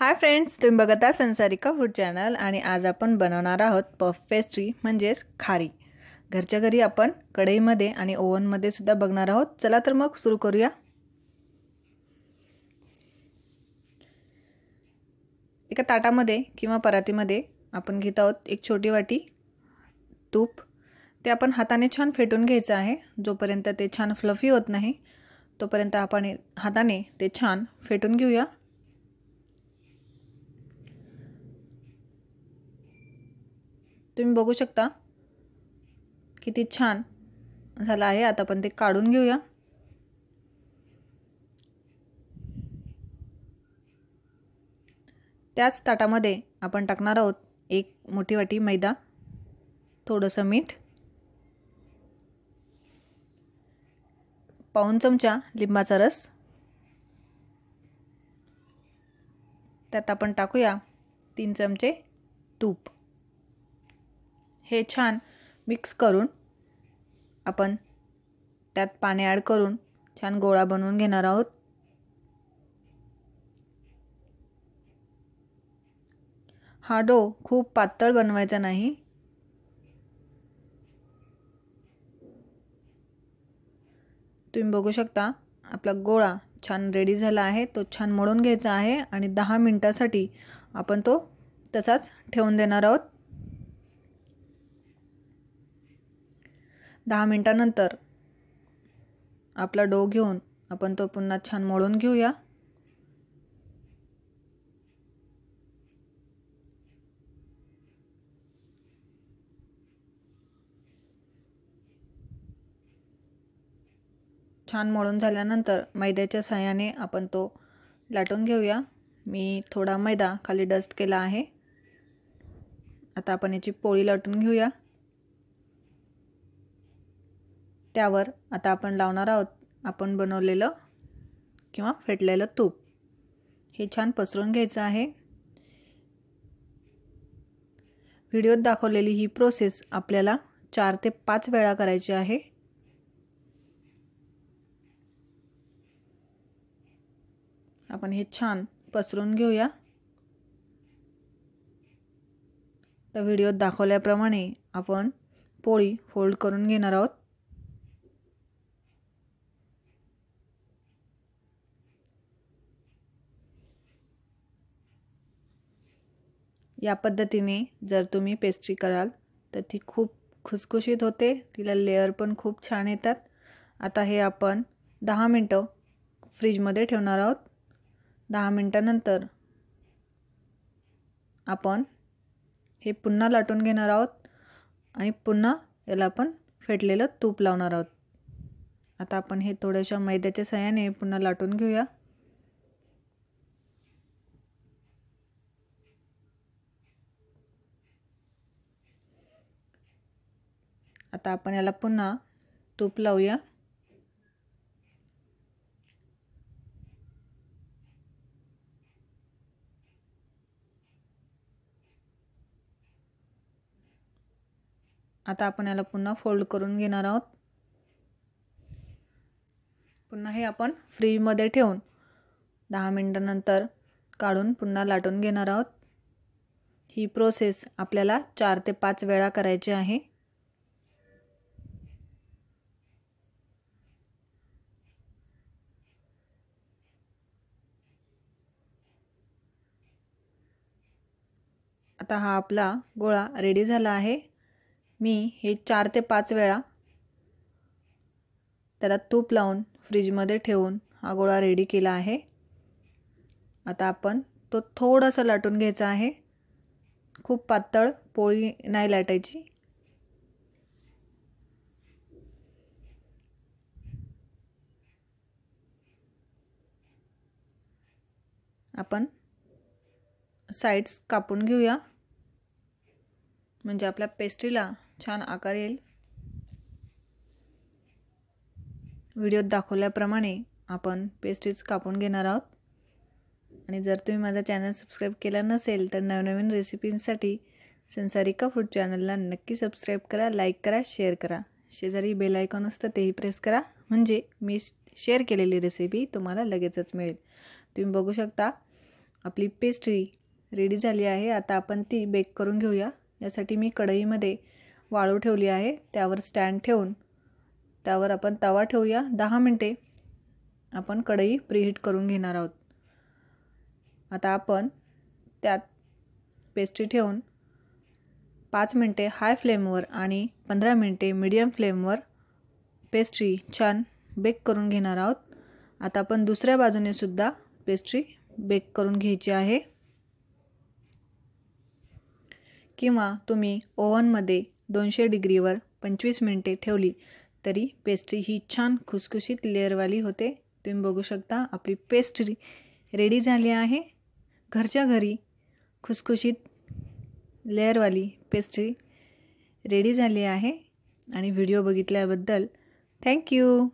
hi friends तुम्ही बघत आहात संसारिका फूड चॅनल आणि आज आपण बनवणार आहोत पफ पेस्ट्री म्हणजेच खारी घरच्या घरी आपण कढईमध्ये आणि ओव्हनमध्ये सुद्धा बघणार आहोत चला तर मग सुरू करूया एका ताटामध्ये किंवा परातीमध्ये आपण घेत आहोत एक छोटी वाटी तूप ते आपण हाताने छान फेटून घ्यायचं आहे जोपर्यंत ते छान फ्लफी होत नाही तोपर्यंत आपण हाताने ते छान फेटून घेऊया तुम्ही बघू शकता किती छान झालं आहे आता आपण ते काढून घेऊया त्याच ताटामध्ये आपण टाकणार आहोत एक मोठी वाटी मैदा थोडंसं मीठ पाऊन चमचा लिंबाचा रस त्यात आपण टाकूया तीन चमचे तूप हे छान मिक्स करून आपण त्यात पाणी ॲड करून छान गोळा बनवून घेणार आहोत हा डो खूप पातळ बनवायचा नाही तुम्ही बघू शकता आपला गोळा छान रेडी झाला आहे तो छान मळून घ्यायचा आहे आणि दहा मिनटासाठी आपण तो तसाच ठेवून देणार आहोत दहा मिनटानंतर आपला डो घेऊन आपण तो पुन्हा छान मळून घेऊया छान मळून झाल्यानंतर मैद्याच्या सहाय्याने आपण तो लाटून घेऊया मी थोडा मैदा खाली डस्ट केला आहे आता आपण याची पोळी लाटून घेऊया त्यावर आता आपण लावणार आहोत आपण बनवलेलं किंवा फेटलेलं तूप हे छान पसरून घ्यायचं आहे व्हिडिओत दाखवलेली ही प्रोसेस आपल्याला चार ते पाच वेळा करायची आहे आपण हे छान पसरून घेऊया तर व्हिडिओत दाखवल्याप्रमाणे आपण पोळी फोल्ड करून घेणार आहोत या पद्धतीने जर तुम्ही पेस्ट्री कराल तर ती खूप खुसखुशीत होते तिला लेअर पण खूप छान येतात आता हे आपण दहा मिनटं फ्रीजमध्ये ठेवणार आहोत दहा मिनटानंतर आपण हे पुन्हा लाटून घेणार आहोत आणि पुन्हा याला आपण फेटलेलं तूप लावणार आहोत आता आपण हे थोड्याशा मैद्याच्या सहाय्याने पुन्हा लाटून घेऊया आता आपण याला पुन्हा तूप लावूया आता आपण याला पुन्हा फोल्ड करून घेणार आहोत पुन्हा हे आपण फ्रीजमध्ये ठेवून दहा मिनटानंतर काढून पुन्हा लाटून घेणार आहोत ही प्रोसेस आपल्याला चार ते पाच वेळा करायची आहे आता हा आपला गोळा रेडी झाला आहे मी हे चार ते पाच वेळा त्याला तूप लावून फ्रीजमध्ये ठेवून हा गोळा रेडी केला आहे आता आपण तो थोडासा लाटून घ्यायचा आहे खूप पातळ पोळी नाही लाटायची आपण साईड्स कापून घेऊया म्हणजे आपल्या पेस्ट्रीला छान आकार येईल व्हिडिओत दाखवल्याप्रमाणे आपण पेस्ट्रीज कापून घेणार आहोत आणि जर तुम्ही माझा चॅनल सबस्क्राईब केला नसेल तर नवनवीन रेसिपींसाठी संसारिका फूड चॅनलला नक्की सबस्क्राईब करा लाईक करा शेअर करा शेजारी बेल आयकॉन असतं तेही प्रेस करा म्हणजे मी शेअर केलेली रेसिपी तुम्हाला लगेचच मिळेल तुम्ही बघू शकता आपली पेस्ट्री रेडी झाली आहे आता आपण ती बेक करून घेऊया यासाठी मी कढईमध्ये वाळू ठेवली आहे त्यावर स्टँड ठेवून त्यावर आपण तवा ठेवूया दहा मिनटे आपण कढई प्रीहीट करून घेणार आहोत आता आपण त्यात पेस्ट्री ठेवून पाच मिनटे हाय फ्लेमवर आणि पंधरा मिनटे मीडियम फ्लेमवर पेस्ट्री छान बेक करून घेणार आहोत आता आपण दुसऱ्या बाजूने सुद्धा पेस्ट्री बेक करून घ्यायची आहे किंवा तुम्ही ओव्हनमध्ये दोनशे डिग्रीवर पंचवीस मिनटे ठेवली तरी पेस्ट्री ही छान खुसखुशीत लेअरवाली होते तुम्ही बघू शकता आपली पेस्ट्री रेडी झाली आहे घरच्या घरी खुसखुशीत लेअरवाली पेस्ट्री रेडी झाली आहे आणि व्हिडिओ बघितल्याबद्दल थँक्यू